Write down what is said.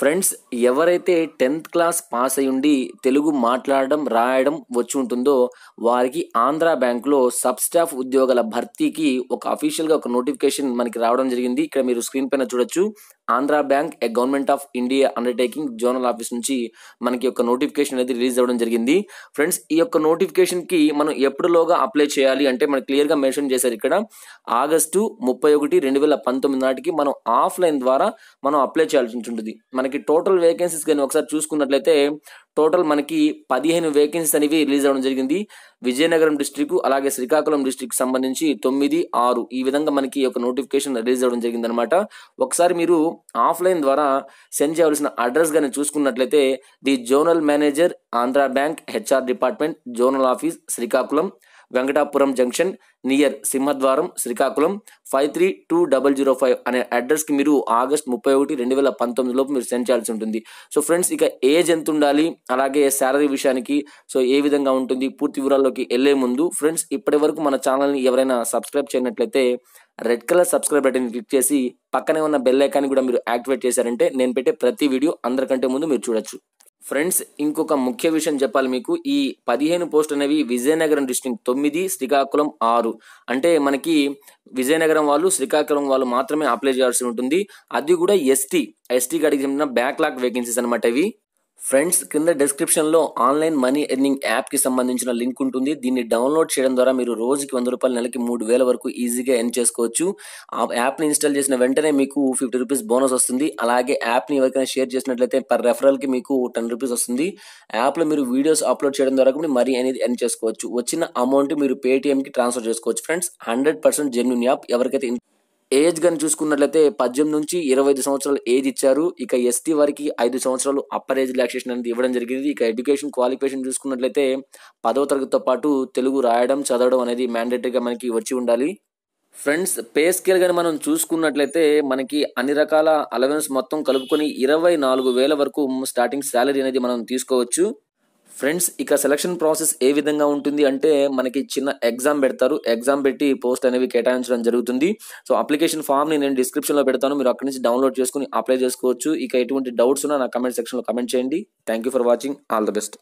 friends ఎవరైతే tenth class pass అయ్యుండి తెలుగు మాట్లాడడం రాయడం వచ్చి ఉంటుందో వారికి ఆంధ్ర బ్యాంక్లో సబ్ స్టాఫ్ ఉద్యోగాల భర్తీకి ఒక అఫీషియల్గా ఒక నోటిఫికేషన్ మనకి రావడం జరిగింది ఇక్కడ మీరు స్క్రీన్ పైన చూడొచ్చు Andhra bank a government of India undertaking zonal office నుంచి మనకి యొక్క నోటిఫికేషన్ అనేది రిలీజ్ అవ్వడం జరిగింది ఫ్రెండ్స్ ఈ యొక్క నోటిఫికేషన్కి మనం ఎప్పుడులోగా అప్లై చేయాలి అంటే క్లియర్ క్లియర్గా మెన్షన్ చేశారు ఇక్కడ ఆగస్టు ముప్పై ఒకటి రెండు వేల పంతొమ్మిది నాటికి మనం ఆఫ్లైన్ ద్వారా మనం అప్లై చేయాల్సి ఉంటుంది మనకి టోటల్ వేకెన్సీస్ కానీ ఒకసారి చూసుకున్నట్లయితే టోటల్ మనకి పదిహేను వేకెన్సీస్ అనేవి రిలీజ్ అవ్వడం జరిగింది విజయనగరం డిస్టిక్ అలాగే శ్రీకాకుళం డిస్టిక్ సంబంధించి తొమ్మిది ఆరు ఈ విధంగా మనకి ఒక నోటిఫికేషన్ రిలీజ్ అవ్వడం జరిగింది అనమాట ఒకసారి మీరు ఆఫ్లైన్ ద్వారా సెండ్ చేయవలసిన అడ్రస్ కానీ చూసుకున్నట్లయితే the zonal manager Andhra bank HR department zonal office Srikakulam Venkatapuram junction near Simhadwaram Srikakulam five three two double zero five అనే అడ్రస్కి మీరు ఆగస్ట్ ముప్పై ఒకటి రెండు వేల పంతొమ్మిదిలోపు మీరు సెండ్ చేయాల్సి ఉంటుంది సో ఫ్రెండ్స్ ఇక ఏజ్ ఎంత ఉండాలి అలాగే శాలరీ విషయానికి సో ఏ విధంగా ఉంటుంది పూర్తి వివరాల్లోకి వెళ్లే ముందు ఫ్రెండ్స్ ఇప్పటి వరకు మన ఛానల్ని ఎవరైనా సబ్స్క్రైబ్ చేయనట్లయితే red colour subscribe button click చేసి పక్కనే ఉన్న బెల్ ఐకాన్ కూడా మీరు యాక్టివేట్ చేశారంటే నేను పెట్టే ప్రతి వీడియో అందరికంటే ముందు మీరు చూడొచ్చు ఫ్రెండ్స్ ఇంకొక ముఖ్య విషయం చెప్పాలి మీకు ఈ పదిహేను పోస్ట్ అనేవి విజయనగరం డిస్ట్రిక్ట్ తొమ్మిది శ్రీకాకుళం ఆరు అంటే మనకి విజయనగరం వాళ్ళు శ్రీకాకుళం వాళ్ళు మాత్రమే అప్లై చేయాల్సి ఉంటుంది అది కూడా ఎస్టీ ఎస్టీ గడికి చెందిన బ్యాక్లాగ్ వేకెన్సీస్ అనమాట ఇవి ఫ్రెండ్స్ కింద డిస్క్రిప్షన్లో ఆన్లైన్ మనీ ఎర్నింగ్ యాప్కి సంబంధించిన లింక్ ఉంటుంది దీన్ని డౌన్లోడ్ చేయడం ద్వారా మీరు రోజుకి వంద రూపాయలు నెలకి మూడు వేల వరకు ఈజీగా ఎర్న్ చేసుకోవచ్చు ఆ యాప్ని ఇన్స్టాల్ చేసిన వెంటనే మీకు ఫిఫ్టీ రూపీస్ బోనస్ వస్తుంది అలాగే యాప్ని ఎవరికైనా షేర్ చేసినట్లయితే పర్ రెఫరల్కి మీకు టెన్ రూపీస్ వస్తుంది యాప్లో మీరు వీడియోస్ అప్లోడ్ చేయడం ద్వారా కూడా మరీ అనేది ఎర్న్ చేసుకోవచ్చు వచ్చిన అమౌంట్ మీరు కి ట్రాన్స్ఫర్ చేసుకోవచ్చు friends hundred percent genuine app ఎవరికైతే ఏజ్ కానీ చూసుకున్నట్లయితే పద్దెనిమిది నుంచి ఇరవై ఐదు సంవత్సరాలు ఏజ్ ఇచ్చారు ఇక ఎస్టీ వారికి ఐదు సంవత్సరాలు అప్పర్ ఏజ్ రిలాక్సేషన్ అనేది ఇవ్వడం జరిగింది ఇక ఎడ్యుకేషన్ క్వాలిఫికేషన్ చూసుకున్నట్లయితే పదవ తరగతితో పాటు తెలుగు రాయడం చదవడం అనేది మ్యాండేటరీగా మనకి వచ్చి ఉండాలి ఫ్రెండ్స్ పే స్కేల్ కానీ మనం చూసుకున్నట్లయితే మనకి అన్ని రకాల అలవెన్స్ మొత్తం కలుపుకొని ఇరవై నాలుగు వేల వరకు స్టార్టింగ్ శాలరీ అనేది మనం తీసుకోవచ్చు ఫ్రెండ్స్ ఇక సెలక్షన్ ప్రాసెస్ ఏ విధంగా ఉంటుంది అంటే మనకి చిన్న ఎగ్జామ్ పెడతారు ఎగ్జామ్ పెట్టి పోస్ట్ అనేవి కేటాయించడం జరుగుతుంది సో అప్లికేషన్ ఫామ్ని నేను డిస్క్రిప్షన్లో పెడతాను మీరు అక్కడి నుంచి డౌన్లోడ్ చేసుకుని అప్లై చేసుకోవచ్చు ఇక ఎటువంటి డౌట్స్ ఉన్నా నా కమెంట్ సెక్షన్లో కమెంట్ చేయండి thank you for watching all the best